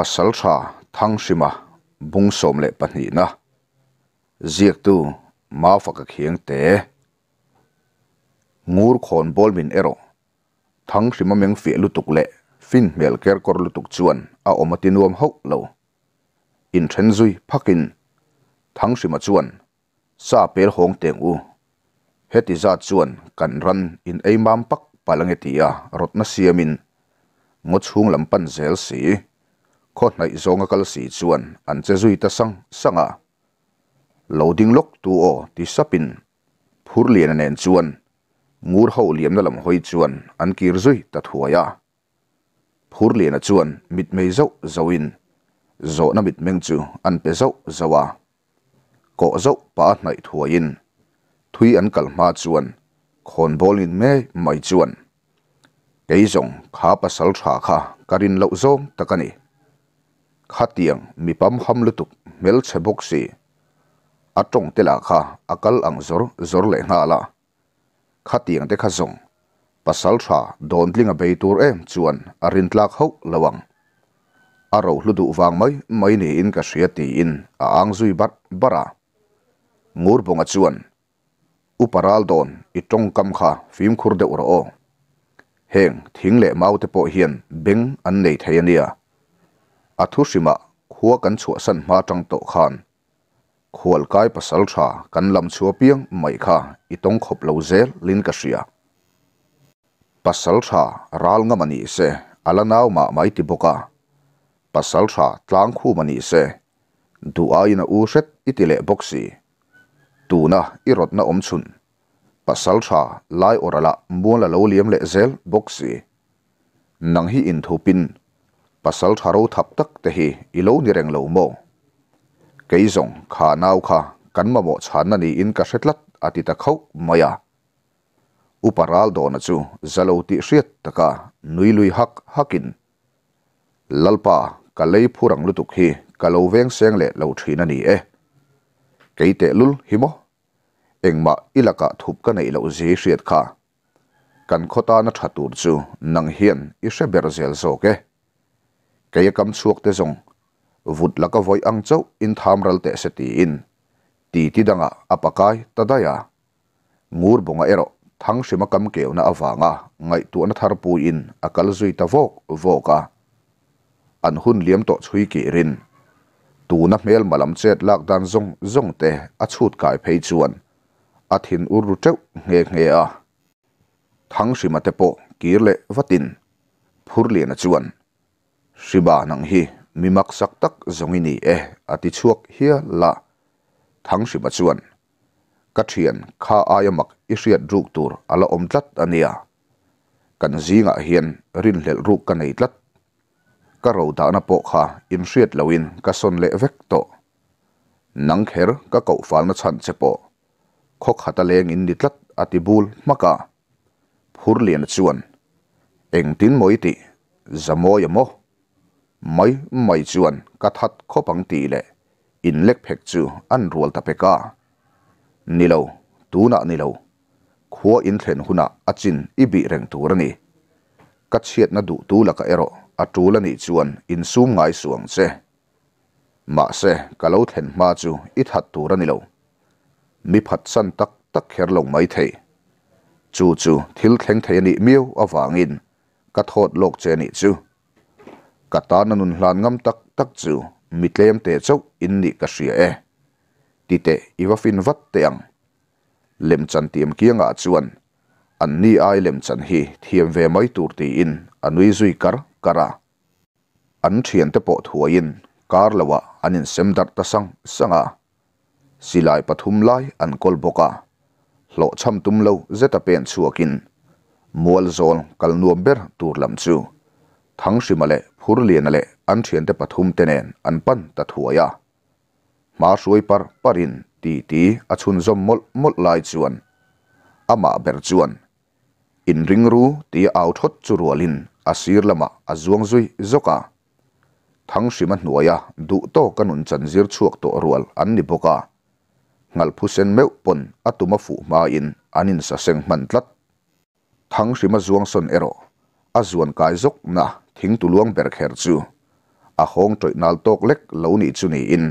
pasal tha thang shima bung som le pani na tu ma fa ka ngur khon bolmin ero thang shima meng fe fin mel ker kor lu chuan a omati nuam lo in chen zui phakin thang chuan sa pel hong teng u heti za chuan kan ran in ei mam pak palangetia rotna siamin ngo chhung lampan zel si khót nãy zonga kal si chuan an che duy ta sang sang sanga à. loading lock tu o ti sapin phur lian an en chuan ngur ho liam na lam hoi chuan an kir duy ta thuaya à. phur lian a chuan mit mei zo zoin zo nam mit meng chu an pe zo zawa ko ba pa nai in thui an kal ma chuan khon bolin me mai chuan cái keizong kha pasal tha kha karin lo zo takani khatiang mi pam ham lutuk mel chebok si atong tela kha akal ang zor zor le na la khatiang te kha zong pasal tha don tlinga bay tour em chuan arin tlak ho lawang aro hludu vàng mai mai ni in ka suy ti in a anh zui bat bara ngur bonga chuan uparal don itong cam kha phim khur de ura o heng thing le mau te po hian beng an nei thei ania athusima khuwa kan chuwa san ma tang to khan khol kai pasal tha kan lam chuwa piang mai kha itong khop lo ze lin ka shia pasal tha ral nga mani se ala nau ma mai ti boka pasal tha tlang khu mani se du a itile boxi tu na na om chun pasal orala mbon la lo zel boxi nang hi pin pasal tharo thap tak te hi ilo ni reng lo mo kei zong kha nau kha kan ma mo chan ni in ka hretlat ati ta khau maya uparal do na chu zalo ti hriat taka nui lui hak hakin lalpa ka lei phurang lutuk hi ka lo veng seng le lo thina ni e kei te lul himo engma ilaka thup ka nei lo zi hriat kha kan khota na thatur chu nang hian i hre ber zel zo ke cái cam suộc te zong vut la ka voi ang chau in tham ral te se ti in ti ti danga apakai à, à tadaya à. ngur bonga ero thang sima kam keu na awanga ngai tu na thar pu in akal zui ta vok voka an hun liam to chui ki rin tu na mel malam chet lak dan zong zong te a chut kai phei chuan a thin ur ru cheu nghe nge a thang sima te po kirle vatin phur le na chuan Shiba nang hi mimak sak tak zongi ni e ati chuak hia la thang shiba chuan kathian kha ayamak isiat ruk tur ala om tlat ania kan zinga hian rin hlel ruk ka nei tlat ka ro da na po kha in hriat loin ka son le vek to nang kher ka kau fal na chan chepo khok khata leng in ni tlat ati bul maka phur lian chuan eng tin moiti mo ไม่ไม่จวนกระทัดข้อปังตีเลยอินเล็กเพกจูอันรัวตะเปก้านิโลตูน่ะนิโลขัวอินเทนหุนะอจินอิบิเร่งตัวนี่กัดเชียดนัดดูตูละกะเอรออาตูละนี่จวนอินซูมไงสวงเซมาเซกะเลาเทนมาจูอิทัดตัวนิโลมีผัดสันตักตักเขรลงไม่เทจูจูทิลเข็งเทนี่มิวอวางอินกระทษโลกเจนี่จู katana nun hlan ngam tak tak chu mitlem te chau in ni ka hria e ti te iwa fin vắt te ang lem tiêm kia ngã chuan anh ni ai lem chân hi thiam về mai tur ti in anui à zui kar kara an thian te po thuain kar à. à, anh anin xem đặt ta sang sanga silai pathum lai anh an kol boka hlo chăm tum lâu zeta pen chuakin mual zol kal nuam ber tur lam chu thang shimale phur lian le an thian te pathum tenen an pan hoa ya ma suai par parin ti ti achun zom mol mol lai chuan ama ber chuan in ring ru ti au thot chu à asir lama azuang zui zoka thang sima hnuaya du to kanun chan zir chuak to rual an ni boka ngal sen meu pon atuma fu ma in anin sa seng man tlat thang sima zuang son ero azuan kai zok na thing tu luang ber kher chu a hong toi nal tok lek lo ni chu ni in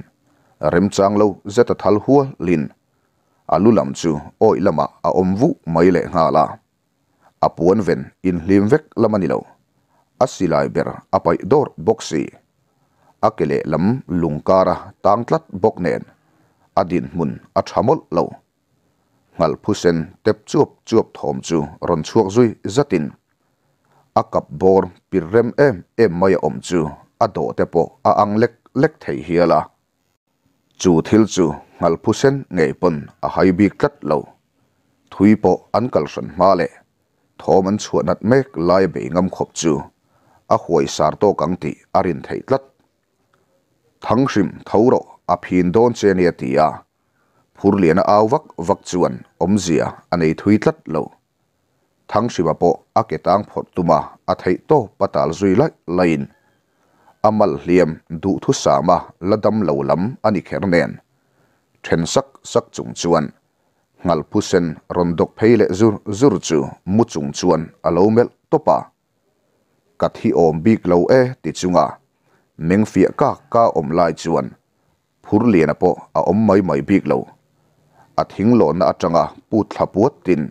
rem chang lo zeta thal hua lin alu lam chu oi lama a om vu mai le nga la a puan ven in hlim vek lamani lo a silai ber a pai dor boxi a kele lam lungkara tang tlat bok nen din mun a thamol lo ngal phusen tep chuop chuop thom chu ron chuak zui zatin a kap bor pirrem em em mai om chu a do te po a ang lek lek thei hiala chu thil chu ngal phu sen ngei pon a hai bi tlat lo thui po an kal san ma le thom an chuanat mek lai be ngam khop chu a huai sar to kang ti arin thei tlat thang shim thoro a phin don che ne tia phur lian a awak vak chuan omzia anei thui tlat lo ทั้งสิบปออาเกตังพดตุมาอาไทโตปตาลซุยไลไลน์อามัลเลียมดูทุสามาละดำเหลาลำอันิเครเนนเทนสักสักจุงจวนงัลพุเซนรอนดกเพลจูจูรจูมุจุงจวนอาโลเมลตปากัดฮีโอมบีกเลาเอติจุงาเมงเฟียกากาอมลายจวนพูรเลียนปออาอมไม่ไม่บีกเลาอาทิ้งหลอนอาจังาปูดทับวดติน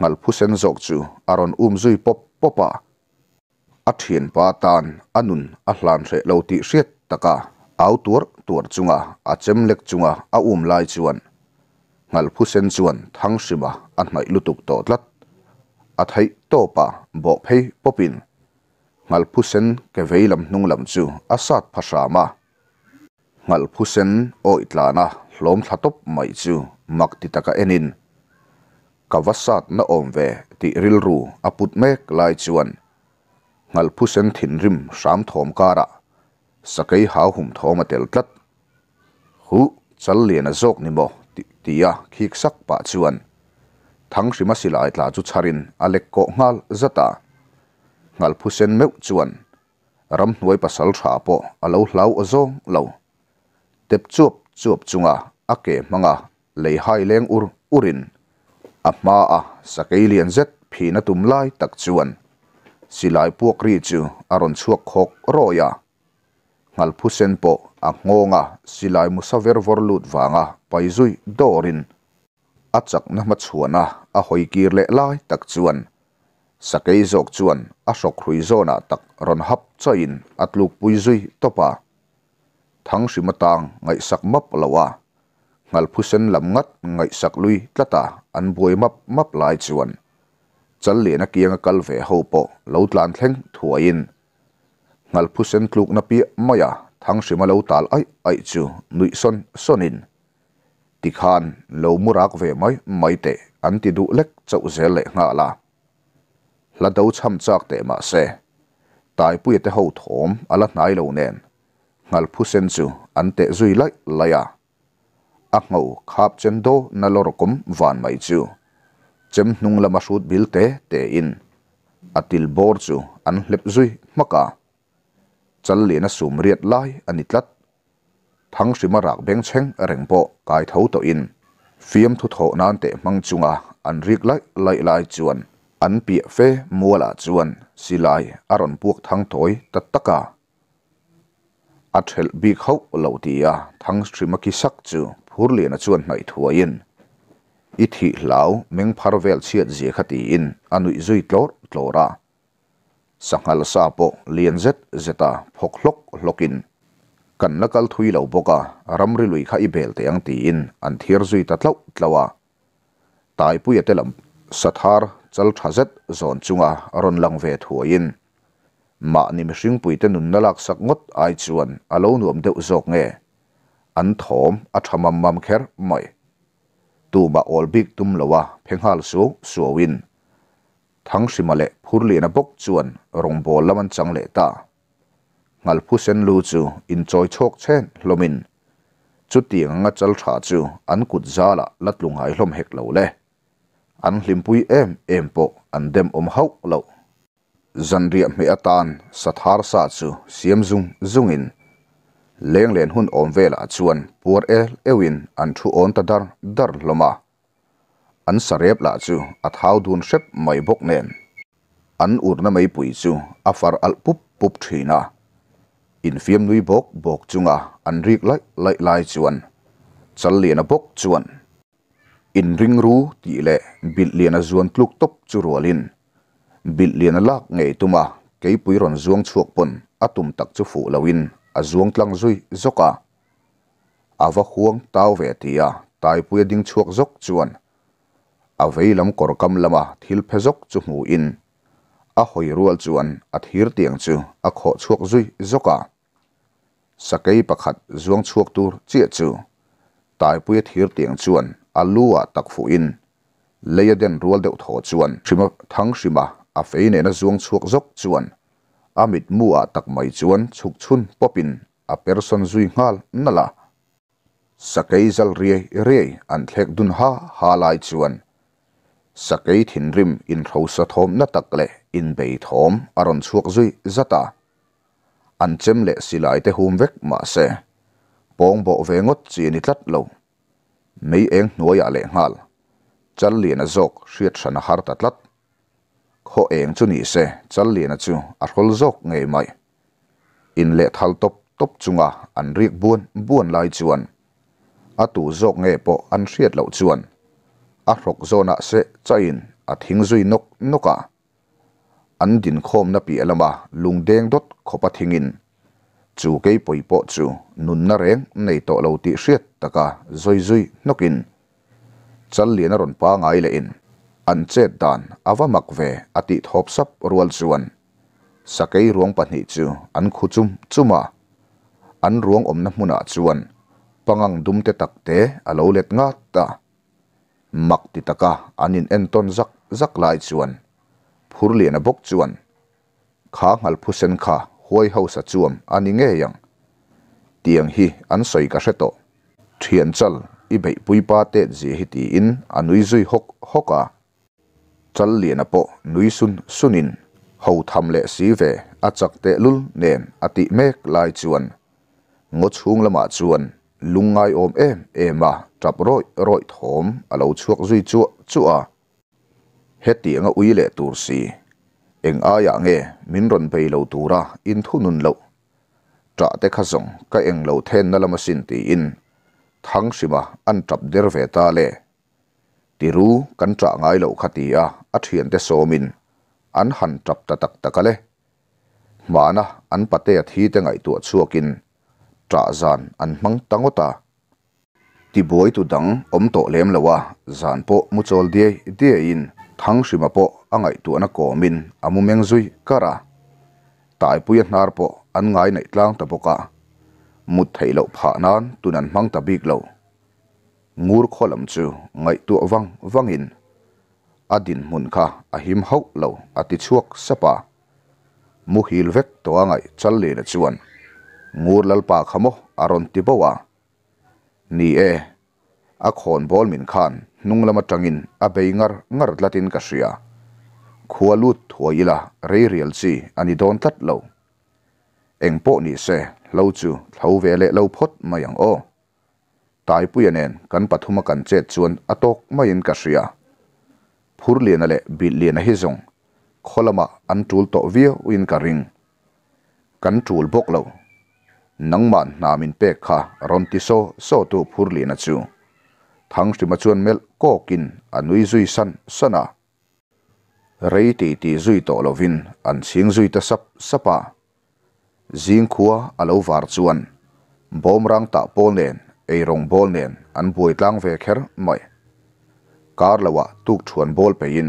ngal phusen zok chu aron um zui pop popa a thian pa tan anun a hlan re lo ti hriat taka au tur tur chunga a chem lek chunga a um lai chuan ngal phusen chuan thang sima a hnai lutuk to tlat a thai to pa bo phei popin ngal phusen ke veilam hnung lam chu a sat phasa ma ngal phusen o itlana hlom thatop mai chu mak ti taka enin ka vasat na om ve ti rilru aput mek lai chuan ngal phusen thin rim ram thom kara sakai ha hum thoma tel tlat hu chal lian azok ni mo tia khik sak pa chuan thang rima silai tla chu charin alek ko ngal zata ngal phusen me chuan ram nuai pasal tha po alo hlau azong lo tep chup chup chunga ake manga lei hai leng ur urin amma a sakalian zet phina tum lai tak chuan silai puak ri chu aron chuak khok roya ngal phu sen po a ngonga silai musaver vorlut wanga paizui dorin achak na ma chuana a hoikir le lai tak chuan sakei jok chuan a sok hrui zona tak ron hap chain atluk puizui topa thang simatang ngai sak map lawa ngal phusen lam ngat ngai sak lui tlata an boi map map lai chuan chal le na kianga kal ve ho po lo tlan thleng thuain ngal phusen tluk na pi maya thang sima lo tal ai ai chu nui son sonin tikhan lo murak ve mai mai te an ti du lek chau zel le nga la la do cham chak te ma se tai pui te ho thom ala nai lo nen ngal phusen chu an te zui lai laya ak ngau khap chem do na lor kum van mai chu chem hnung lama sut bil te te in atil bor chu an hlep zui maka chân le na sum riat lai ani tlat thang sima rak beng cheng reng bộ kai thấu to in fiam thu tho nan te mang chunga an rik lai lai lai chuan an pi fe muala chuan silai aron puak thang thoi tataka athel bi khau lo tia thang sima ki sắc chu hurlina chuan hnai thuain i thih hlau meng pharvel chiat zia khati in anui zui tlor tlora sangal sa po lian zet zeta phoklok lokin kan nakal thui lo boka ramri lui kha i bel yên ang ti in an thir zui ta tlau tlawa tai pu te lam sathar chal thazet zon chunga ron lang ve thuain ma ni mi hring pui te nun nalak sak ngot ai chuan alo nuam deuh zok nghe อันทอมอัธมัมมัมเคอร์ไม่ตูบาออลบิกตุมลวะเพียงฮัลสูสัววินทั้งสิมาเลพูดเลียนบกจวนรงบอลละมันจังเลตางลพูเซนลูจูอินจอยโชคเช่นลมิน จุดที่งัดจัลชาจูอันกุดซาละลัดลุงหายลมเฮกเลวเลอันลิมพุยเอ็มเอ็มโปอันเดมอมฮาเลวจันเรียมเมอตานสัทธารซาจูเสียมซุงซุงอิน leng len hun om vela chuan por el ewin an thu on ta dar dar loma an sarep la chu a thau dun shep mai bok nen an urna mai pui chu a far al pup pup thina in fiam nui bok bok chunga an rik lai lai lai chuan chal lian a bok chuan in ring ru ti le bil lian a zuan tluk tok chu rolin bil lian a lak ngei tuma keipui ron zuang chuak pon atum tak chu fu lawin zuang tlang zui zoka awa huang tau ve tia tai pui ding chuak zok chuan a veilam kor kam lama thil phe zok chu mu in a hoi rual chuan a thir tiang chu a kho chuak zui zoka sakei pakhat zuang chuak tur chia chu tai pui thir tiang chuan a lua tak fu in leia den rual deuh tho chuan thima thang hrima a feine na zuang chuak zok chuan amit mu a tak mai chuan chuk chun popin a person zui ngal nala sakei zal rie rie an thlek dun ha ha lai chuan sakei thin rim in tho sa thom na tak in bei thom aron chuak zui zata an chem le silai te hum vek ma se pong bo ve ngot chi ni tlat lo mei eng noya le ngal chal lian a zok hriat thana har ta tlat kho eng chu ni se chal lena chu a rhol dốc ngei mai in le thal top top chunga an riak buan buan lai chuan a tu zok nge po an hriat lo chuan a hrok zona se chain a thing zui nok noka an din khom na pi alama lungdeng dot khopa thingin chu ke poi po chu nun na reng nei to lo ti hriat taka zoi zoi nokin chal lena ron pa ngai le in an đàn, ava awa mak ve ati thop sap rual chuan sakei ruang pahnih chu an chum chuma an ruang omna hmuna chuan pangang dumte takte alo let nga ta mak ti taka anin enton zak zak lai chuan phur lian a bok chuan kha ngal phusen kha hoi ho sa chuam ani nge yang tiang hi an soi ka hreto thian chal i bei pui pa te ji hi ti in anui zui hok hoka chal lian apo nuisun sunin ho tham le si ve achak te lul nen ati mek lai chuan ngo chung lama chuan lungai om em em ema à, trap roi roi thom alo chuak zui chu chu hết tiếng anga lệ tu sĩ, anh eng aya nge min ron pei lo tura in thunun lo tra te kha zong ka anh lâu then là mà sin ti in thang mà anh trap der về ta le tiru kan tra ngai lo khati a a thian te somin an han trap ta tak takale mana an pate thi te ngai tu chuakin tra zan an mang tangota ti boy tu dang om to lem lawa zan po mu chol die dia in thang shima po angai tu na ko min amu meng zui kara tai pui nar po an ngai nei tlang ta boka mut thei lo pha nan tunan mang ta bik lo ngur kholam chu ngai tu wang wangin adin mun kha ahim hau lo ati chuak sapa muhil vek to angai challe na chuan ngur lalpa khamo aron ti ni e a khon bol min khan nung lama tangin a beingar ngar latin ka shia khualut thoila re real chi ani don tat lo engpo ni se lo chu thau vele lo phot mayang o tai puyanen kan pathuma kan che chuan atok mai in ka hria phur lian ale bil lian hi zong kholama an tul to vi in ka ring kan tul bok lo nangman namin pe kha ronti so so tu phur lian a chu thang sima chuan mel kokin anui zui san sana rei ti ti zui to lovin an sing zui ta sap sapa zing khua alo var chuan bom rang ta pol nen ไอรองบอลเนียนอันป่วยตั้งเฟกเฮร์ไม่การละวะตุกชวนบอลไปยิน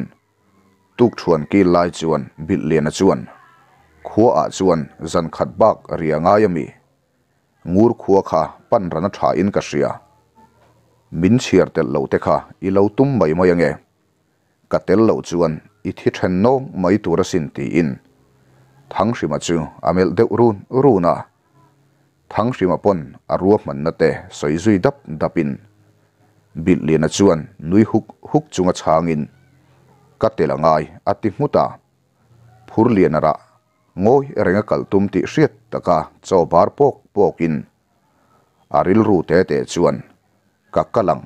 ตุกชวนกีไลชวนบิลเลียนชวนขัวอาชวนจันขัดบักเรียงายมี งูขัวขาปั้นรันทาอินกัสเซียมินเชียร์เตลเลวเตค่ะอีเลวตุ้มใบไม้ยังไงกัตเตลเลวชวนอิทิเทนโนไม่ตัวสินตีอิน ทั้งสิมาจูอเมลเดอรูนรูน่ะ thang hrim apon arua man na te soi zui dap dapin bil lian a chuan nui huk huk chunga changin ka tela ngai ati hmuta phur lian ara ngoi renga kaltum ti hriat taka chawbar pok pokin aril ru te te chuan ka kalang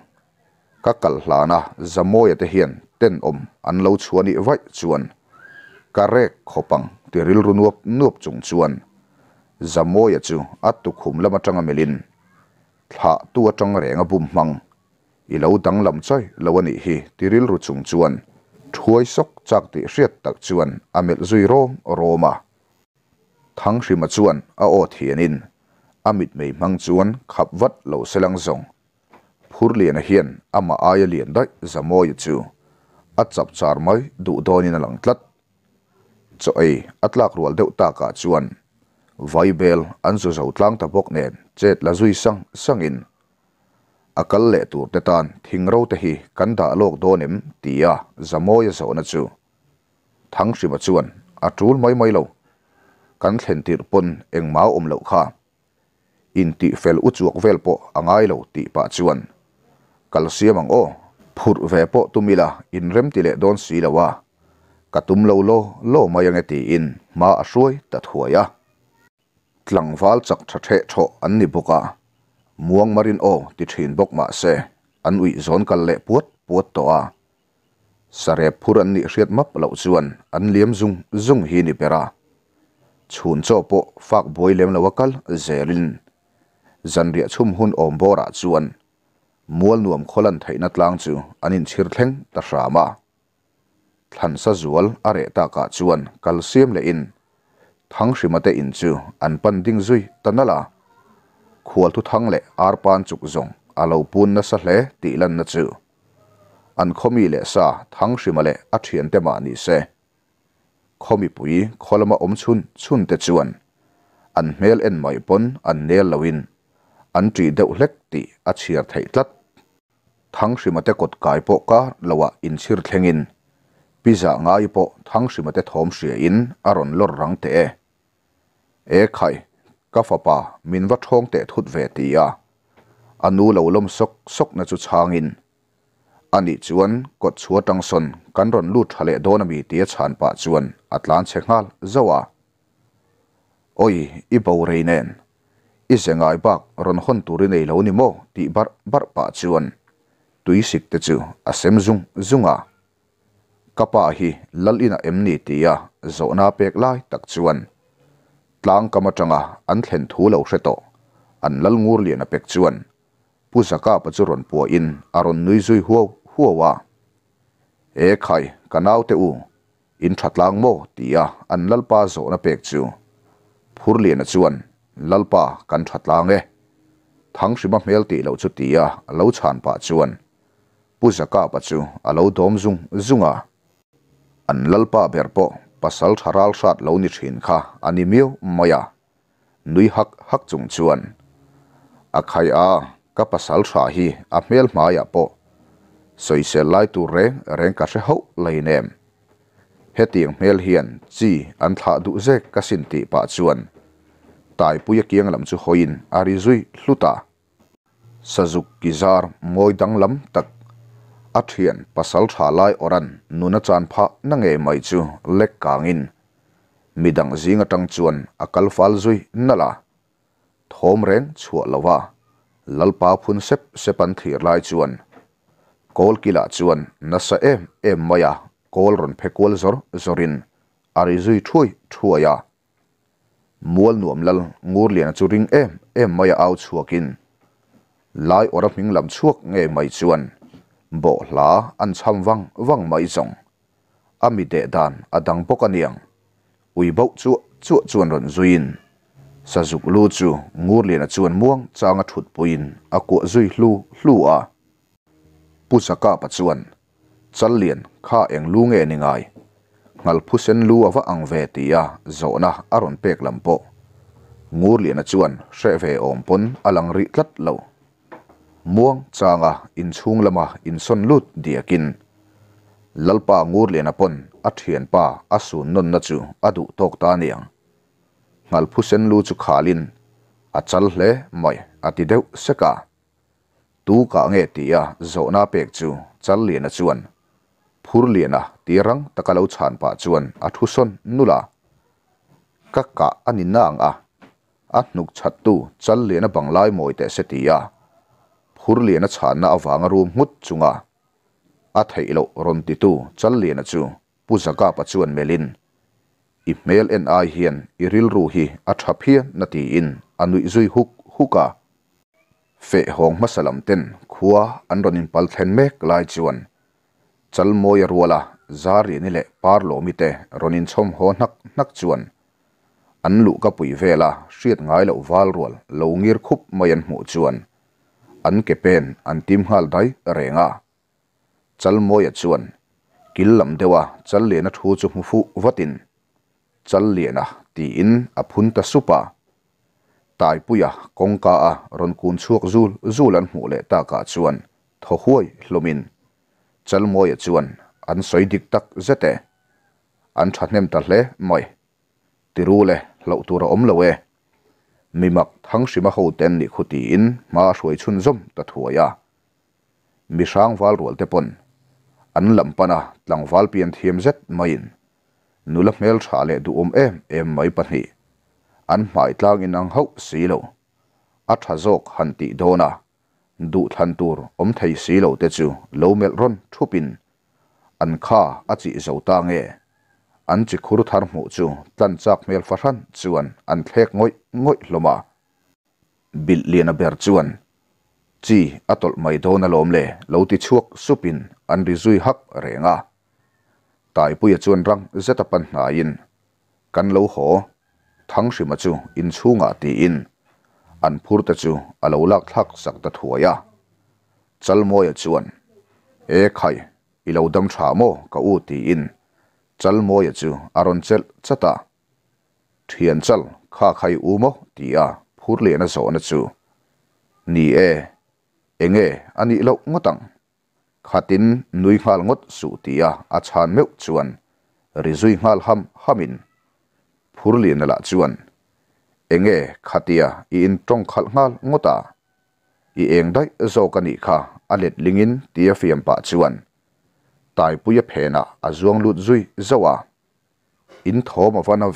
ka kal hlana zamoya te hian ten om an lo chuani vai chuan ka rek khopang tiril runuap nuap chung chuan zamo ya chu atu khum lama tanga melin tha tu atang renga bum mang i lo dang lam choi lawani hi tiril ru chung chuan thuai sok chak ti hriat tak chuan amel zui rom roma thang hri ma chuan a o thianin amit mei mang chuan khap vat lo selang zong phur lian a hian ama aya lian dai zamo ya chu a chap char mai du donin a lang tlat cho ei atlak rual deuh ta ka chuan vaibel anzo zau tlang tapok ne chet la zui sang sangin akal le tur te tan thingro te hi kanda alok donim tia zamoy zo na chu thang shi ma chuan atul mai mai lo kan thlen tir pon eng ma um lo kha in ti fel u chuak vel po angai lo ti pa chuan calcium ang o phur ve po tumila in rem ti le don si lawa katum lo lo lo mayang e ti in ma ashoi tat huaya tlangval chak tha the tho an ni boka muang marin o ti thin bok ma se an ui zon kal le puat puat to a sare phur an ni hriat map lo chuan an liam zung zung hi ni pera chhun cho po fak boi lem lo wakal zelin zanria chum hun om bora chuan mual nuam kholan thaina tlang chu anin chhir thleng ta hrama than sa zual are ta ka chuan kalsiam le in ทั้งสิมาเตอินจูอันปันดิ้งซุยตัน่ละขวัลทุทั้งเละอาร์ปานจุกจงอาลูปูนนัสเลตีลันนัจูอันขมีเละซาทั้งสิมาเละอัจฉริยนเตมานิเซขมีปุยขลมาอมชุนชุนเตจวนอันเมลเอ็นไม่ปนอันเนลลวินอันจีเดวเล็กตีอัจฉรียะไทยตัดทั้งสิมาเตกดกายปกาลวะอินชิรเทงินพ p i า z a nga ipo t h a n ม simate เ h ีย s i อ in a r o ลอร์รังเต้ e khai ka fa pa min wa thong te thut ve ti ya anu lo lom sok sok na chu chang in ani chuan ko chu tang son kan ron lu thale don mi te chan pa chuan atlan che ngal zawa oi i bo i seng ai bak nei lo ti bar bar pa chuan tui sik te chu asem zung zunga kapa hi lal ina em ni ti ya zona pek lai tak chuan tlang kama changa an thlen thu lo hreto an lal ngur lian a pek chuan pu saka pa churon po in aron nui zui huo huo wa e khai kanau te u in thatlang mo tia an lal pa zo na pek chu phur lian a chuan lal pa kan thatlang e thang shima mel ti lo chu tia lo chan pa chuan pu saka pa chu a lo dom zung zunga an lal pa ber pasal tharal sat lo ni thin kha ani miu moya nui hak hak chung chuan a khai a ka pasal tha hi a mel ma ya po soi se lai tu re reng ka se ho lei nem he tiang mel hian chi an tha du ze ka sin ti pa chuan tai puya kiang lam chu hoin ari zui hluta sazuk kizar moi dang lam tak át hiện, pasal tha lai oran nuna chan pha na nge mai chu lek kangin midang zinga tang chuan akal fal zui nala thom reng chhuah Lal pa phun sep sepan thir lai chuan kol kila chuan nasa e em em maya kol ron phekol zor zorin ari zui thui thuaya mual nuam lal ngur lian chu ring e em em maya au chuakin lai ora ming lam chuak nge mai chuan bộ lá ăn chăm văng văng mấy dòng ami đệ đàn à đăng bốc anh yang ui bốc chu chua chuan rộn duyên sa dục lu chu ngur liền chuan muông cha nga thut puin a à của duy lu lu à cả bát chuan chân liền kha eng lu nge ni ngai ngal phusen lu awa à ang à, na tia zona aron pek lampo ngur liền chuan hre ve om pon alang rít tlat lo muang changa in chung lama in son lut diakin. Lalpa ngur le na pon at pa asu non na chu adu tok ta niyang. Ngal pusen lu chu khalin a chal le moy ati dew seka. Tu ka nge tiya zo na pek chu chal le na chuan. Phur le na tirang takalaw chan pa chuan at huson nula. Ka anin na nga. a. At nuk chattu chal le na banglay moy te se tiya. Tiya. hur liên a chan na awanga room ngut chunga a theilo ron ti tu chân liên lian a chu puzaka pa chuan melin i mail en ai hian i ril ru hi a thaphi na ti in anui zui huk huka fe hong masalam ten khuwa an in pal thlen mek lai chuan chal moya ruala zari ni le par lo mi te ronin chom ho nak nak chuan an lu ka pui la xuyết ngai lo wal rual lo ngir khup mayan hmu chuan an kepen an tim hal dai renga chal moya chuan kil lam dewa chal lena thu chu mu fu watin chal lena ti in a phun ta supa tai puya kong ka a ron kun chuak zul tho huai lumin chal moya chuan an soi tak zete an thanem ta hle moi tirule lo mimak thang shima ho ten ni khuti in ma shoi chun zom ta thuaya mi sang wal rol te pon an lam pana tlang wal pian thiem zet mai in nula mel tha le du om em em mai pa ni an mai tlang in ang ho si lo a tha zok han ti dona du than tur om thai si te chu lo mel ron thupin an kha a chi ta nge an chi thar mu chu tlan chak mel fa ran an thlek ngoi ngoi loma. Bil liena ber juan. Chi atol mai do na lom le lau ti chuok supin an ri zui hak re nga. Tai puya juan rang zeta pan na in. Kan lau ho, thang shima ju in chu nga in. An purta ju alau lak thak sak da thua ya. Chal E khai, ilau dam cha mo ka u ti in. Chal moya ju aron chel chata. Thien chal kā kāi ūmo tī ā phūr lēna sō na tsū. Nī ē, ē ngē e, anī ilo ngotang, kā tīn nui ngāl ngot sū tī ā a chān mew tsūan, rizui ngāl ham hamin, phūr lēna lā tsūan. ē ngē i in trong khal i ē ngdai zō ka nī kā a lēt lingin a zuang zui zawa, in thō ma vana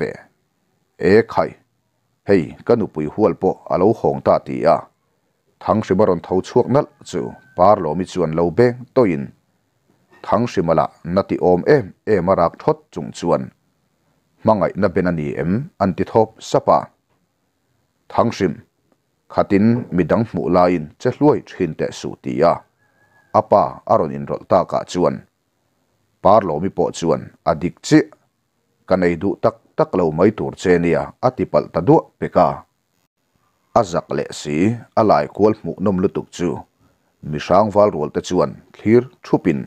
hei kanu pui hual po alo hong ta ti a thang shi maron thau chuak nal chu par lo mi chuan lo beng to in thang shi mala na ti om em e marak thot chung mangai na ben em anti sapa thang shi midang mu lain che su ti apa aron in rol ta ka mi po chuan adik chi kanai du tak tak lo mai tur che nia atipal ta du peka azak le si alai kol mu nom lutuk chu mi sang wal rol te chuan thlir thupin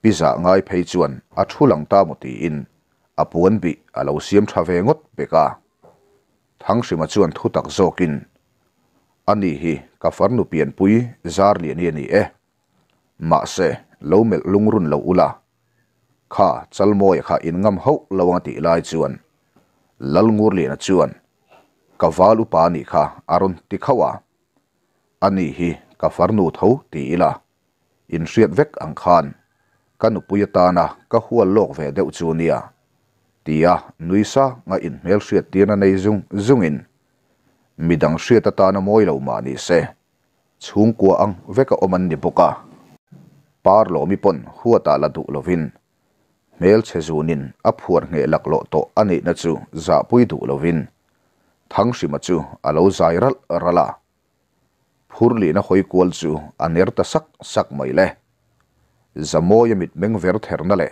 pizza ngai phei chuan a thulang ta muti in apuan bi alo siam thave ngot peka thang sima chuan thu tak zokin ani hi ka farnu pian pui zar li ni ni e ma se lo mel run lâu ula ข้าจัลมอยข้าอินงำฮกลวังติลายจวนลลงูรลีนจวนกวาลุปานิข้าอารุณติขวาอันนี้ฮีกฟารนูทาวตีลาอินเสียดเวกอังคารกันุปุยตานะกหัวโลกเวเดอจูเนียตียนุยซางอินเมลเสียดตีนในจุงจุงอินมีดังเสียตตานมอยเลวมานีเซชุงกัวอังเวกอมันนิบุกาปาร์โลมิปนหัวตาลดุโลวิน mel che zu nin a phuar nge lak to ani na chu za pui du lo vin thang shi ma chu a lo zai ral rala phur na khoi kol chu a ner ta sak sak mai le za mo ya mit meng ver ther na le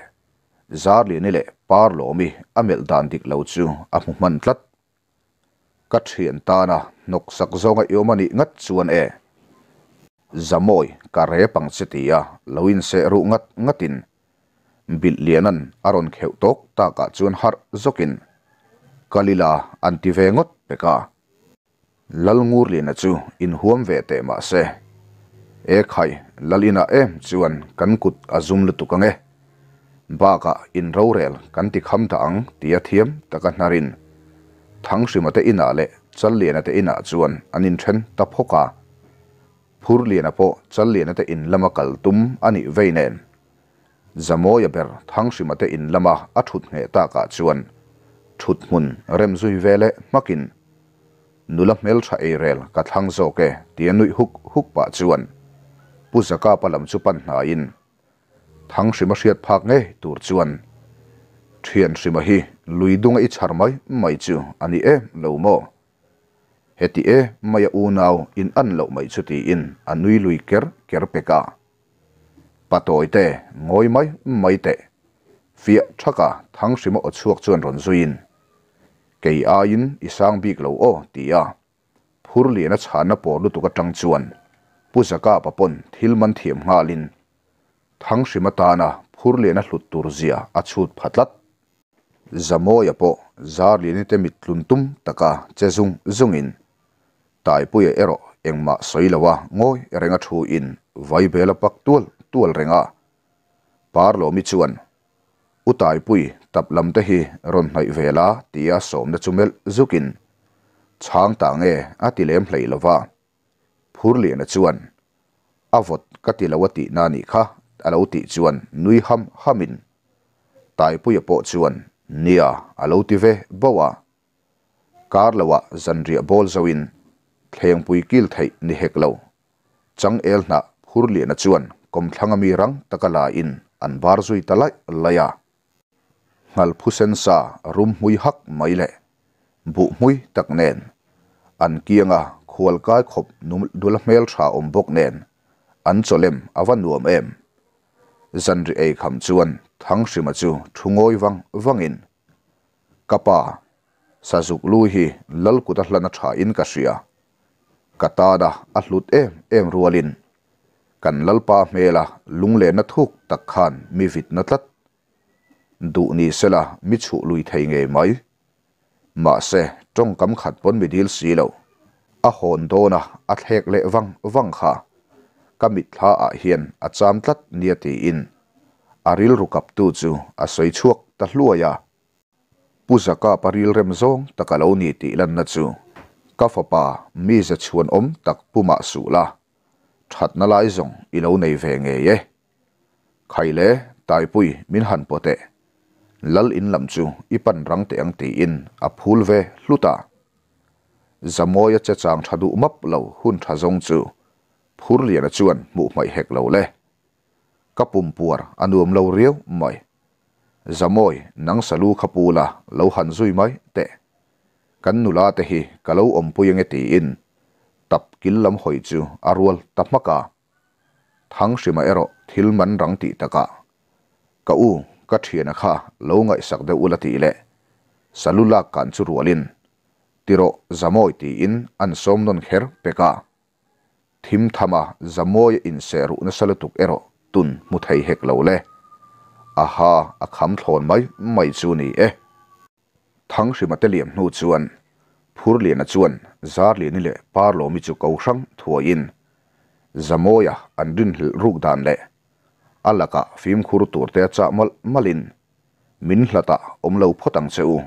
zar li ni le par lo mi a mel dan dik lo chu a mu man tlat ka thien ta na nok sak zonga yomani ngat chuan e zamoi ka re pang se ru ngat ngatin bit lianan aron kheu tok taka chuan har zokin kalila anti ve bê peka lal ngur lina chu in huam ve te ma se e khai lalina em chuan kan kut azum lutuka ba baka in rorel kan ti ham ta tiệt tia ta taka narin thang sima te ina le chal liana te ina chuan anin then ta phoka phur liana po chal liana te in lama kal tum ani veinen ざモイベル thangshima te in lama athut nge ta ka chuan thutmun remzui vele makin Nulam mel tha e rel ka thangzo ke ti huk huk pa chuan Puzaka palam chupan hna in thangshima shiat phak nge tur chuan thianshima hi lui dung i char mai chu ani e lo mo heti e maya a unao in an lo mai chu in anui lui ker ker peka patoite mai maite fia chaka thangshima achuak chuan ron ke ayin isang big lo o tia phurli na chana por lu tuka tang chuan puzaka papon thilman thiam ngalin thangshima tana phurli na hlut tur zia achut phatlat zamoya po zar ni te mitluntum taka chezung zungin taipuya ero engma soilawa ngoi renga thu in vaibela paktul tual renga parlo mi chuan utai pui tap lam te hi ron hnai vela tia som na chumel zukin chang ta Ati atilem hlei lova phur li na chuan avot katilawati nani kha aloti chuan nui ham hamin tai pui po chuan nia aloti ve bowa karlawa zanria bol zawin thleng pui kil thei ni heklo chang elna phur li na chuan kom thlangami rang takala in an bar zui talai laya ngal phusen sa rum hui hak maile bu hui tak nen an kianga khual kai khop dul mel tha om bok nen an cholem awan nuam em zan ri ei kham chuan thang sima chu thungoi wang wangin kapa sazuk lu hi lal kuta hlana tha in ka sia katada ahlut em em rualin กันลลปาเมละลุงเลนทุกตะขันมีวิตนัดลัดดูนี่เสละมิชุลุยไทยไงไหมมาเสจงกำขัดปนมิดิลสีเหลาอ่ะหอนโดนะอัดเฮกเลวังวังคากกมิดลาอาเฮียนอาจามตัดเนียตีอินอาริลรุกับตูจูอาศัยชวกตะลัวยาปุสกาปาริลเรมซงตะกะเลานีตีลันนัจูกาฟปามีจะชวนอมตักปุมาสุละ thật na lai zong in âu này về nghề ye khai lệ tai pui min han po te lal in làm chu ipan răng te ang ti in a phul ve luta zamoya cha chang thadu mập lâu hun tha zong chu phur lian chuan mu mai hek lo le kapum puar anuam lo riu mai zamoi nang salu khapula lâu hàn duy mai te kan nula te hi kalau om puyang ti in kilam hoi chu arwal tapmaka thang shima ero thilman rangti ti taka ka u ka thiena kha lo ngai sakde ulati le salula kanchu chu rualin tiro zamoi ti in an kher peka thim thama zamoi in seru na salutuk ero tun muthai hek lole aha akham thlon mai mai chu ni e thangshima shima te liam nu chuan phur liana chuan zar li nile par lo mi chu kau shang thua yin. Zamoya an dun hil rug dan le. Alla ka fim khur tur te cha mal malin. Min hlata om lau potang che u.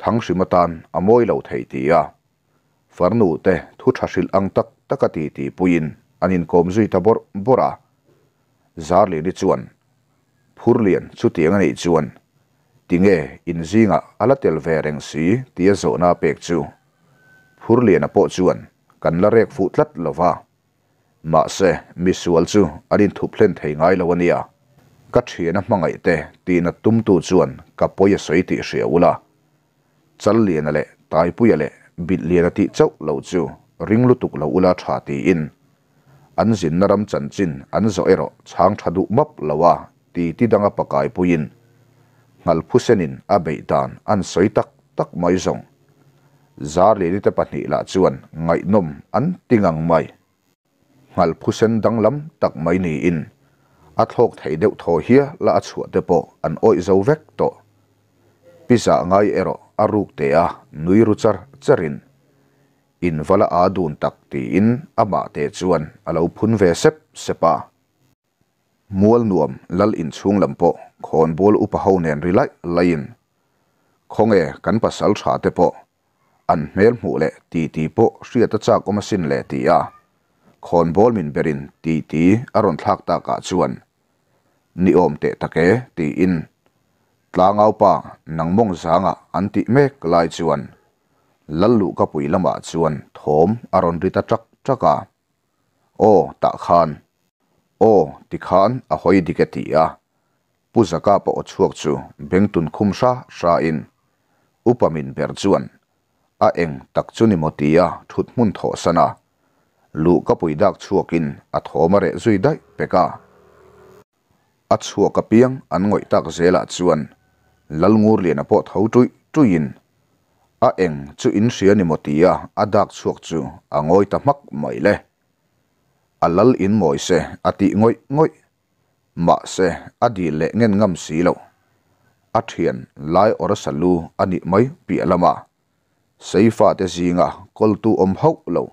Thang shi matan amoy thay ti ya. Farnu te thu cha tak takati ti puyin anin kom zui ta bor bora. Zar li ni chuan. Phur lian chu tiang ni chuan. Tinge in zinga alatel vereng si tia zona pek chuu. hurli na po chuan kan la rek fu tlat lova ma se mi sual chu arin thu plen thei ngai lo wania ka thri na ma ngai te ti na tum tu chuan ka po ye soi ti shia ula chal li le tai pu le bit li ti chau lo chu ring lo ula tha ti in an zin naram chan an zo e chang tha du map lawa ti ti danga pakai puin ngal phusenin abei dan an soi tak tak zong lý zar là te pahnih nôm chuan tiếng nom mày tingang phu ngal phusen danglam tak mai nỉ in a thok thei deuh tho hi la chhu te po an oi zo vek to pisa ngai ero aruk te a nui ruchar charin in vala adun tak ti in ama te chuan alo phun ve sep sepa mual nuam lal in chung lampo khon bol upa ho nen rilai lain khonge kan pasal tha te po an mel mu le ti ti po ria ta chak om sin le ti a khon bol min berin ti ti aron thlak ta ka chuan ni om te take ti in tlangau pa nangmong zanga anti mek lai chuan lallu ka pui lama chuan thom aron rita chak chaka o ta khan o ti khan a hoi dikatia puzaka pa ochuak chu bengtun khumsha sha in upamin ber chuan a eng tak chu ni motia thut mun tho sana lu ka pui dak chuokin a thoma re zui dai peka a chuoka piang an ngoi tak zela chuan lal ngur le na po tho tui tu in a eng chu in sia ni motia a dak chuok a ngoi ta mak mai le a in moi se a ngoi ngoi ma se a le ngen ngam si lo a thien lai or salu ani mai pi alama sai seifa te zinga koltu om hau lo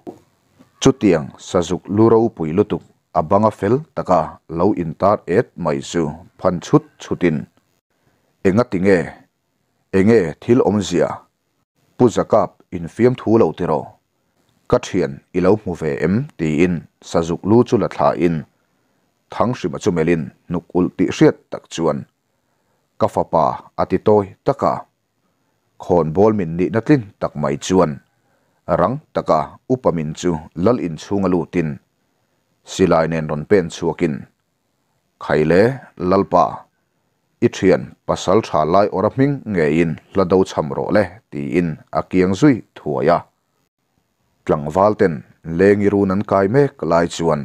chutiang sajuk luro pui lutuk abanga fel taka lo tar et mai chu phan chut chutin enga tinge enge thil om zia pujakap in fiam thu lo tiro kathian ilo mu ve em ti in sajuk lu chu la tha in thang shima chu melin nuk ul ti hriat tak chuan kafapa atitoi taka คนบอลมินนี่นัดลินตักไม่ชวนรังตะกาอุปมินจูลลินชูงลูตินสิลายเนนรอนเป็นชัวกินไขเลลลปาอิเชียนปัสสลชาลายอรมิงเงยินละดูชำโรเลตีอินอากียงซุยถัวยากลังวาลเตนเลงิรูนันกายเมกลายชวน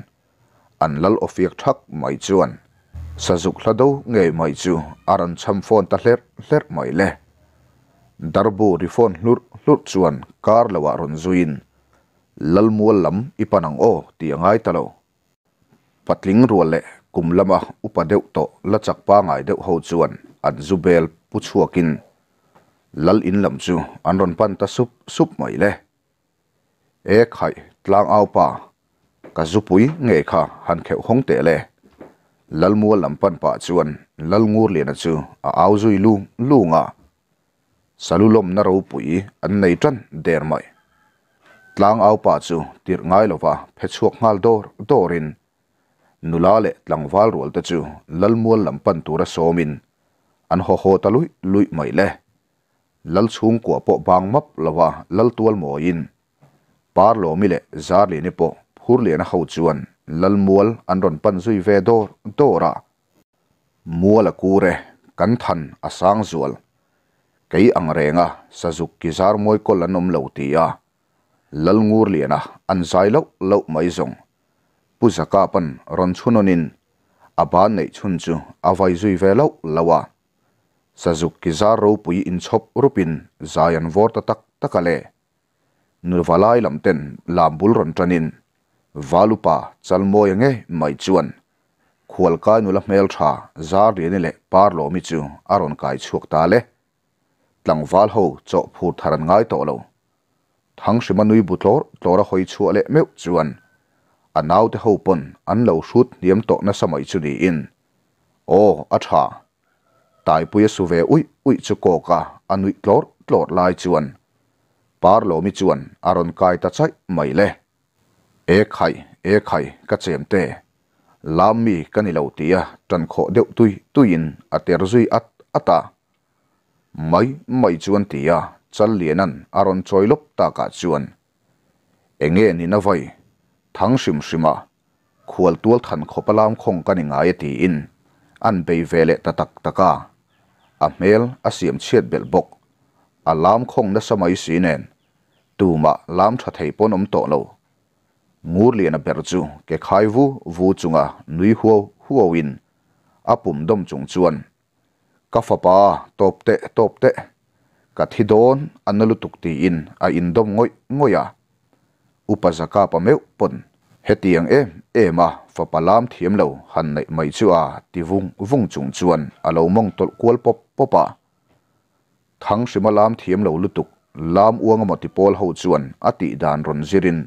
อันลลอฟิกทักไม่ชวนสะจุกละดูเงยไม่จูอารันชำฟอนตะเลรเลรไม่เล่ darbo rifon lur lur chuan kar lawa ron zuin lalmual lam ipanang o ti angai talo patling ruale kumlama ah upadeu to lachak pa ngai deu ho chuan an zubel puchuakin lal in lam chu an pan ta sup sup le e khai tlang au pa ka zupui nge kha han kheu hong te le lalmual lam pan pa chuan lal ngur le na chu a lu lu nga salu lom na ro pui an nei tan der mai tlang au pa chu tir ngai lova phechuak ngal dor dorin nula le tlang wal rol te chu lalmual lampan tura somin an ho ho talui lui mai le lal chung ko po bang map lova lal tual mo in par lo mi le zar le ne po phur le na hau chuan lal mual an ron pan zui ve dor dora mual a kure kan than asang zual cái ang renga sa zuk ki zar moi kol anom lo ti a lal ngur liana an zai à, lo lo mai zong pu zaka pan ron chunonin aba nei à chun chu avai à zui ve lo lawa sa zuk ki zar ro pui in chop rupin zayan vor ta tak takale nurvalai lamten lambul ron tranin valupa chalmoi nge mai chuan khualkai nula mel tha zar rianile parlo mi chu aron kai chuak ta le tlang wal ho cho phu tharan ngai to lo thang sima nui bu tlor tlora hoi chu ale meu chuan anau te ho pon an lo shut niam to na samai chu ni in o atha tai puya suve ui ui chu ko ka anui tlor tlor lai chuan par lo mi chuan aron kai ta chai mai le e khai e khai ka chem te lam mi kanilo tia tan kho deu tui tuin ater zui at ata māi, māi juan tīyā, chal lia nān, ārān choi luk tā kā juan. E ngē nīnawai, thāng shim shimā, kuwal tuwal thān khopā lām khōng ka nī ngāi tīyīn, ān bēi vēle tā tak takā, ā mēl ā siyam chēt bēl bōk, ā lām na sa māi sī nēn, tū mā lām thā thay pōn ōm tō lō, ngū lia nā bēr zū, kē khāi wū, nui huo, huo wīn, ā pōm dōm zō ka fa pa topte topte ka thidon tuk ti in a indom ngoi ngoya upazaka pa meu pon hetiang em em ema fapalam thiam lo han nei mai chu a tivung vung vung chung chuan alo mong tol kual pop popa thang simalam thiam lo lutuk lam uang ma ti pol ho chuan ati dan ron zirin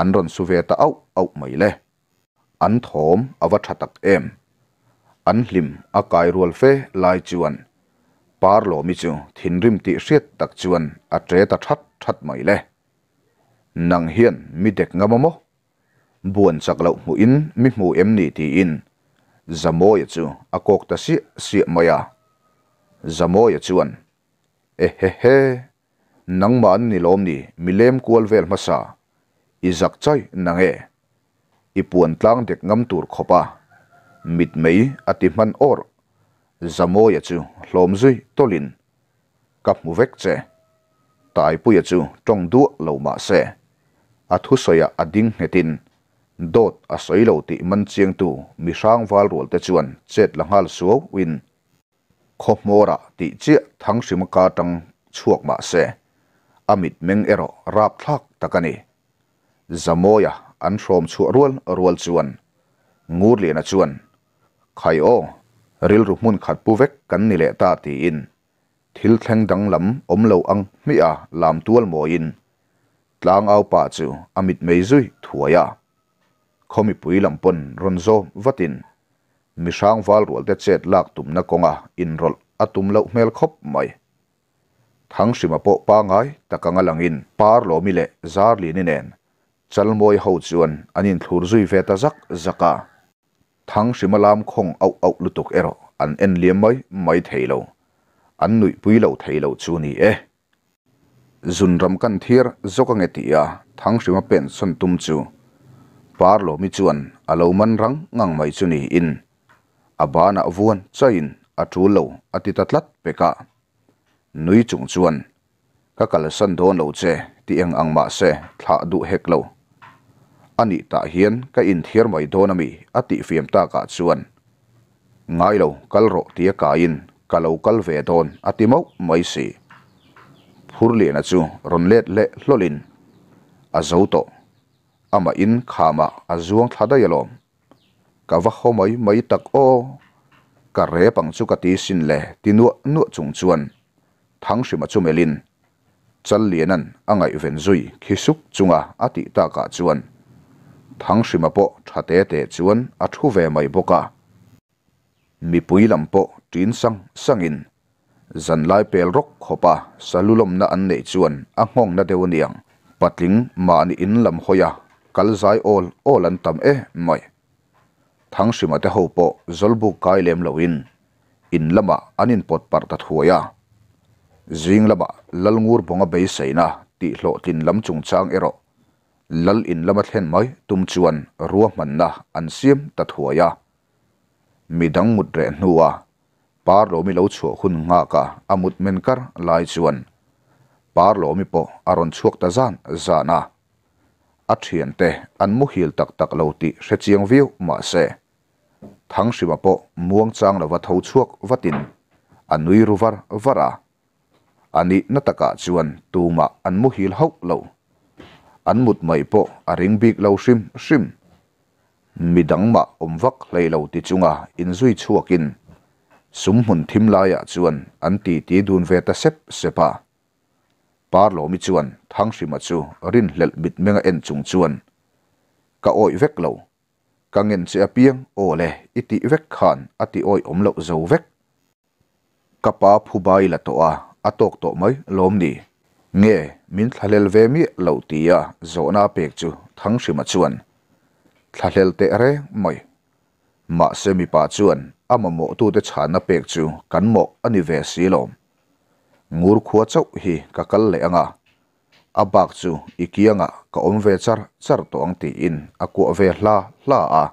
an ron suve ta au au mai le an thom awa thatak em an hlim a kai rual fe lai chuan par lo mi chu thin rim ti riat tak chuan a tre ta that that mai le nang hian mi dek nga mo buan chak mu in mi mu em ni ti in zamo ya chu a kok ta si si maya ya chuan e eh, he he nang ma an ni lom ni mi lem kual vel ma sa i zak choi nang e i puan tlang dek ngam tur khopa mít mit ở ati man or zamoya chu hlom zui tolin kap mu vek che tai pu ya chu tong du lo ma se a ở soya hết tin đốt ở soi lo ti man chiang tu mi sang wal rol te chết chet hal số win khop mora ti che thang sima ka tang chuak ở se amit meng ero rap thak takani zamoya ăn xong chuột rol rol chuan ngur liền na chuan khai o ril ru mun khat pu vek kan ni le ta ti in thil thleng dang lam om lo ang mi a lam tual mo in tlang au pa chu amit mei zui thuaya khomi pui lam pon ronzo vatin mi sang wal rol te chet lak tum na konga in rol atum lo mel khop mai thang sima po pa ngai takanga langin par lo mi le zar li ni nen chalmoi ho chuan anin thlur zui ve ta zak zaka thang simalam khong au au lutuk ero an en liam mai mai thailo an nui pui lo thailo chu ni e zun ram kan thir zoka nge tia thang sima pen son tum chu par lo mi chuan alo man rang ngang mai chu ni in abana vuan chain atu lo ati tatlat peka nui chung chuan ka kal san don lo che ti eng ang ma se thla du hek lo ani ta hian ka in thir moi donami ati fiam ta ka chuan ngay lo kal ro tia ka in ka lo kal ve don ati mo mai si phur le na chu ron let le hlolin a zo to ama in khama a zuang thada yalom ka va ho mai mai tak o ka re pang chu ka ti sin le ti nu nu chung chuan thang shima chu melin chal lianan angai ven zui khisuk chunga ati ta ka chuan phang sima po thate te chuan a thu ve mai boka mi pui lam po tin sang sangin zan lai pel rok khopa salulom na an nei chuan a ngong na deuh niang patling ma ni in lam hoya kal zai ol ol an tam e mai thang sima te ho po zolbu kai lem loin in lama anin pot par ta thuaya zing lama lalngur bonga be seina ti hlo tin lam chung chang ero lal in lama thlen mai tum chuan ruwa man na an siam ta thuaya midang mut re hnuwa par lo mi lo chu hun nga ka amut men kar lai chuan par lo mi po aron chuak ta zan zana a thian te an mu hil tak tak lo ti hre chiang viu ma se thang shima po muang chang la va tho chuak vatin anui ruwar vara ani nataka chuan tuma an mu hil hau lo an mut mai po a à ring bik sim shrim shrim midang ma om vak lei lo ti chunga à, in chua chuakin sum hun thim laia à chuan ăn ti ti đun về ta xếp xếp sepa Ba lô mi chuan thang sim shima chu rin hlel bit menga en chung chuan ka oi vek lo ka ngen se apiang ít le vét vek khan ati oi om lo zo vek ka pa phubai la to a atok to mấy lom đi, nghe min thalel ve mi lo tia zona pek chu thang sima chuan thalel te re moi ma se mi pa chuan ama mo tu te chhana pek chu kan mo ani ve si lom ngur khuwa chau hi ka kal le anga abak chu ikianga ka om ve char char to ang ti in aku ve hla hla a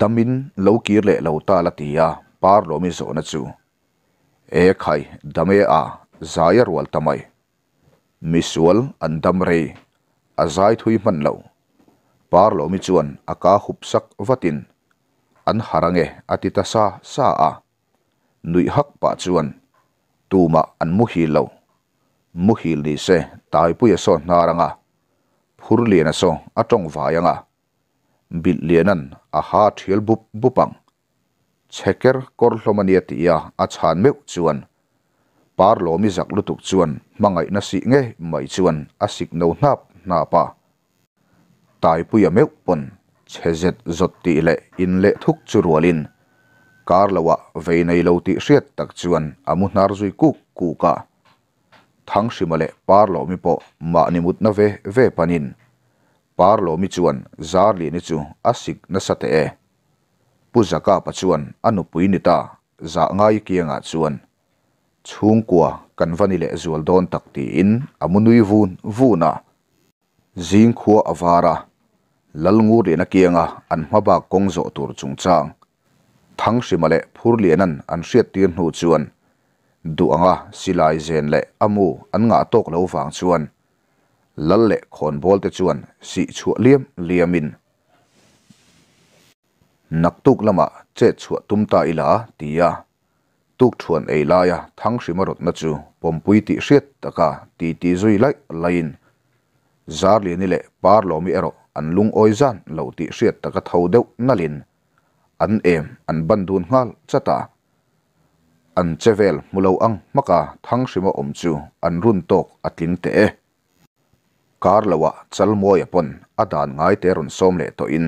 damin lo kir le lo ta la tia par lo mi zona chu e khai dame a zayar wal tamai misual an dam rei a zai thui man lo par lo mi chuan a ka hup sak vatin an harange atita sa sa a nui hak pa chuan tuma an mu hi lo mu hi ni se tai pu ya so na ranga phur lian so atong vayanga bil lianan a ha thiel bup bupang cheker kor hlomania ti ya a chan meu chuan par lo mi zak lutuk chuan mangai na si nge mai chuan a sik no nap na pa tai puya mek pon chezet zot ti le in le thuk chu rualin kar lawa ve nei lo ti hriat tak chuan amu hnar zui ku ku ka thang shimale par lo mi po ma ni mut na ve ve panin par lo mi chuan zar li ni chu asik na sa e puzaka pa chuan anu pui ni ta za ngai kianga chuan chung kwa kan vani le zual don tak ti in amunui vun vuna zing khua avara lal ngu re na kianga an maba kong zo tur chung chang thang simale phur lianan an riat tir hnu chuan du anga silai zen le amu an nga tok lo wang chuan lal le khon bol te chuan si chu liam liamin naktuk lama che chu tumta ila tia tuk chuan ei laia thang hrima rotna chu pompui tih hriat taka ti ti zui lai lain zar li ni le par lo mi ero an lung oi zan lo tih hriat taka tho deuh nalin an em an ban dun ngal chata an chevel mulo ang maka thang hrima om chu an run tok atlin te e kar lawa chalmoi apon adan ngai te ron som le to in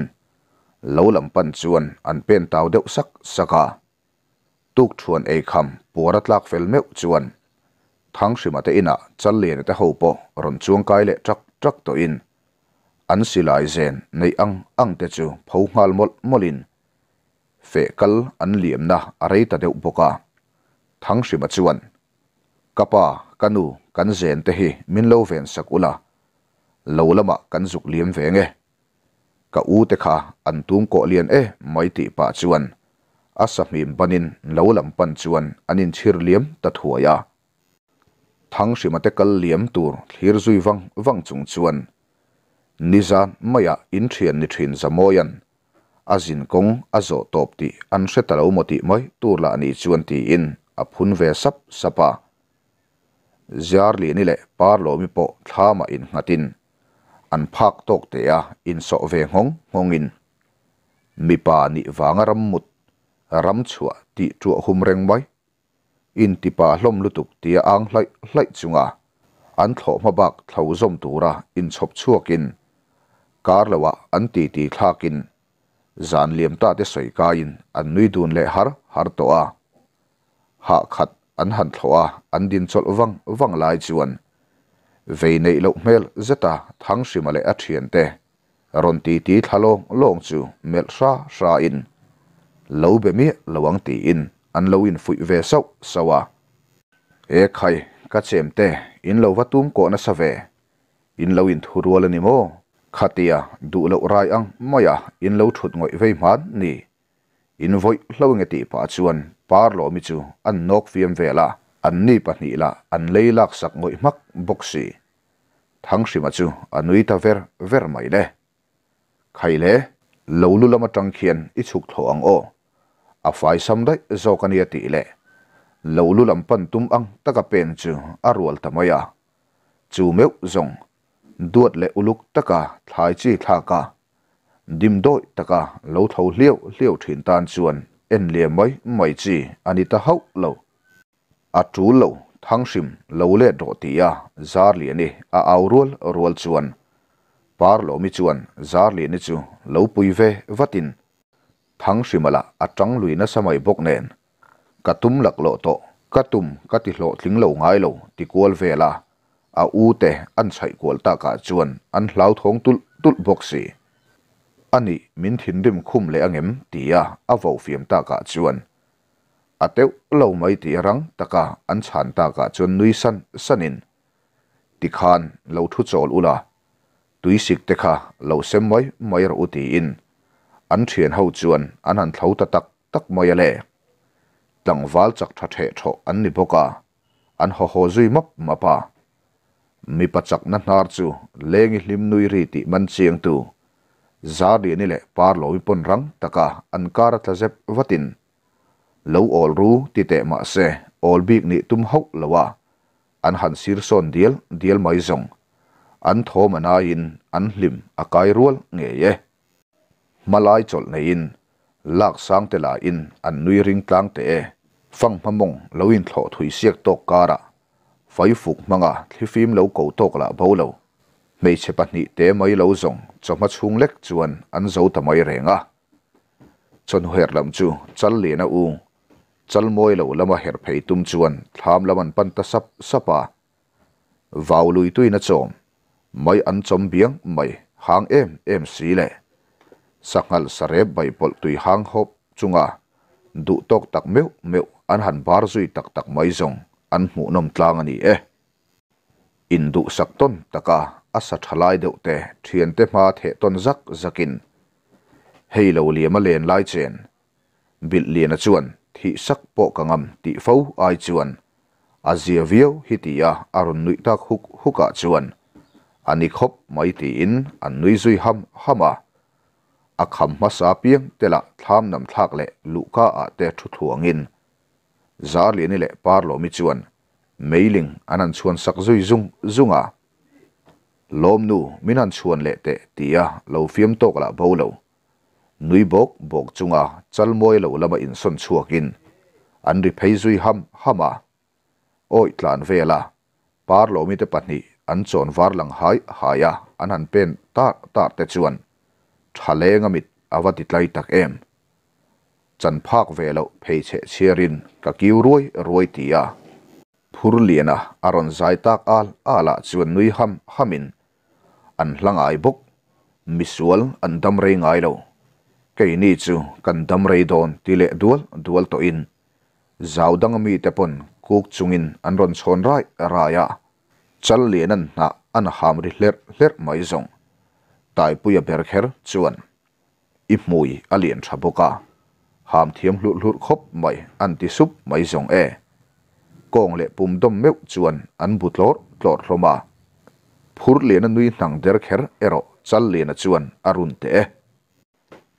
lo lam pan chuan an pen tau deuh sak saka tuk chuan ei kham puara tlak fel meu chuan thang hrima te ina chal lian te ho po ron chuang kai le trak trak to in an silai zen nei ang ang te chu pho ngal mol molin fe kal an liam na arei ta deuh boka thang hrima chuan kapa kanu kan zen te hi min lo ven sakula lo lama kan zuk liam ve nge ka u te kha an tum ko lian e mai ti pa chuan asahmim banin lo lampan chuan anin chhir liam ta thuaya thang hrimate kal liam tur thlir zui wang wang chung chuan nizan maya in thian ni thin zamoyan azin kong azo top ti an hreta lo moti moi tur la ni chuan ti in a phun ve sap sapa ziar li ni le par lo mi po thama in ngatin an phak tok te a in so ve ngong ngongin mipa ni wangaram mut รำชัวติจัวหุมเร่งไว้อินติปาล้มลุตุกเตียอังไหลไหลจุงอาอันโถมาบักเท่าซจมตูระอินชบชัวกินการลวะอันตีตีทลากินจานเลียมตาเตสอยกายินอันนุยดูนเลหารหารตัวหากขัดอันหันทว่าอันดินจดวังวังลายจวนเวในโลกเมลเจตาทั้งสิมาเลอเทียนเตรอนตีตีทะลงลงจูเมลชาชาอิน lau be mi lawang ti in an lau in fui ve sau sawa e khai ka chem te in lau watum ko na save in lau in thurwal ni mo khatia du lo rai ang maya in lau thut ngoi ve man ni in voi lawang ti pa chuan par lo mi chu an nok fiam vela an ni pa ni la an leilak sak ngoi mak boksi thang shi chu anui ver ver mai le khaile lolu lama tangkhian i chuk tho ang o a fai sam dai zo kan ya ti Lâu lâu lu phần pan tum ta taka pen chu a rual tamaya à. chu meu zong duat lệ uluk taka thai chi tha ka dim doi taka lâu thâu lieu lieu thin tan chuan en le mai mai chi anh ta hau lâu. a tu lâu thăng sim lâu lệ do ti ya zar liền đi a au rual rual chuan par lo mi chuan zar li ni lâu lo pui ve vatin thang simala atang luina samai bok nen katum lak lo to katum kati lo thling lo ngai lo ti về là, a u te an sai kol à, ta ka chuan an hlau thong tul tul bok si ani min thin rim khum le angem tia a vo fiam à ta ka chuan ateu lo mai ti rang cả anh chan ta ka chuan nui san sanin ti khan lo thu chol ula tuisik te kha lo xem mai mai ro ti in an thiền hậu chuyện an han thấu ta tak tak moya le tlang val chak tha the tho an ni boka an ho ho duy mập mà pa mi pa nát na hnar chu leng hlim nui ri ti man chiang tu za di ni le par lo i pon rang taka an kar tha zep vatin lo ol ru ti te ma se ol bik ni tum hok lawa an han sir son diel diel mai zong an tho mana in lim a akai ruol nghe ye malai chol na in lak sang te la in an nui ring tlang te e phang mamong loin thlo thui siek tok kara phai phuk manga thi phim lo ko tok la bo lo mei che pa ni te mai lo zong choma chung lek chuan an zo ta mai renga chon her lam chu chal le na u chal moi lo lama her phei tum chuan tham laman pan ta sap sapa à. vào lui tui na chom mai an chom biang mai hang em em si le sangal sare Bible tui hang hop chunga du tok tak meu meu an han bar zui tak tak mai zong an mu nom tlang ani e in du sak ton taka asa thalai deuh te thian te ma the ton zak zakin hei lo liama len lai chen bil lian a chuan thi sak po kangam ti fo ai chuan azia viau hitia arun nui tak huk huka chuan ani khop mai ti in an nui zui ham hama a kham ma sa piang te tham nam thak le lu ka a te thu in zar li ni le par lo mi chuan meiling anan chuan sak zui zung zunga lom nu minan chuan le te tia lo fiam tok la bo lo nui bok bok chunga chal moi lo lama in son chuakin an ri phei zui ham hama oi tlan vela par lo mi te patni an chon var lang hai haya an han pen ta ta te chuan ทะเลงมิดอาวติดไลตักเอ็มจันภาคเวลเพเชเชีรินกักิวรวยรวยตียาพู้เลียนะอารอนใจตักอาลอาละชวนนุยฮัมฮัมินอันหลังไอบุกมิสวลอันดำเริงไอเลวแค่นี้จูกันดำเรโดนตีเลดวลดวลตัวอินจาวดังมีแต่ปนกุกจุงอินอันรอนชนไรรายาจัลเลียนันนะอันหามริเลรเลรไม่จง tại puya ber chuan i mui alien tha boka ham thiam hlut hlut khop mai anti sup mai zong e kong le bùm đom meu chuan an butlor tlor roma phur lena nui hnang der kher ero chal lena chuan arun te e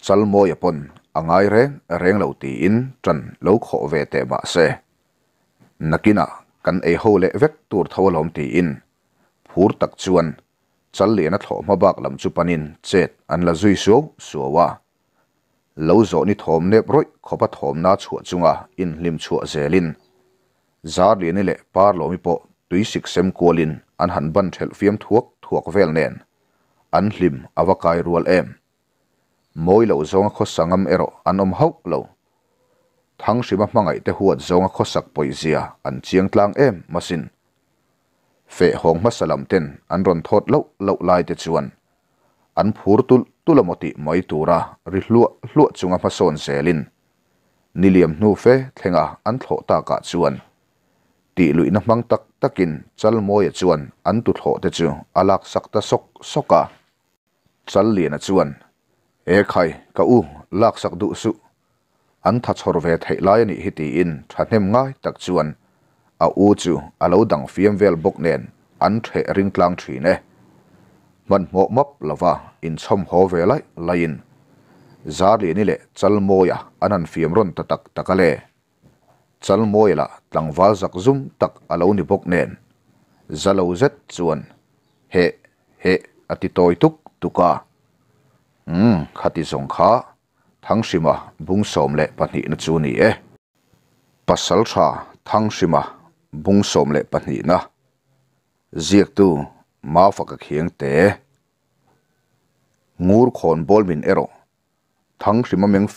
chal moi apon angai reng reng lo ti in tran lo kho ve te ma se nakina kan e ho le vek tur thawalom ti in phur tak chuan chal le na tho ma bak lam chu panin chet an la zui so suwa lo zo ni thom nep roi khopa thom na chu chunga in lim chu zelin zar le ni le par lo mi po tui sik sem kolin an han ban thel fiam thuak thuak vel nen an lim awakai rual em moi lo zonga kho sangam ero an om hau lo thang shima mangai te huat zonga kho sak poizia an chiang tlang em masin fe hong ma salam ten an ron thot lo lo lai te chuan an phur tul tulamoti moi tura ri hlua hlua chunga ma son selin niliam nu fe thlenga an thlo ta ka chuan ti luina mang tak takin chal moya chuan an tu thlo te chu alak sakta sok soka chal lian chuan e khai ka u lak sak du su an tha chhor ve thei lai ni hi ti in thahnem ngai tak chuan a u chu alo dang fiam vel bok nen an the ring tlang thin e man mo map lova in chom ho ve lai lain zar li ni le chal moya anan fiam ron ta tak takale chal moya la tlangwal zak zum tak alo ni bok nen zalo zet chuan he he ati toy tuk tuka um hmm, khati zong kha thang sima bung som le pahnih na chu ni e pasal tha thang sima bung som le pan tu ma fa ka te ngur khon bol min ero thang sima meng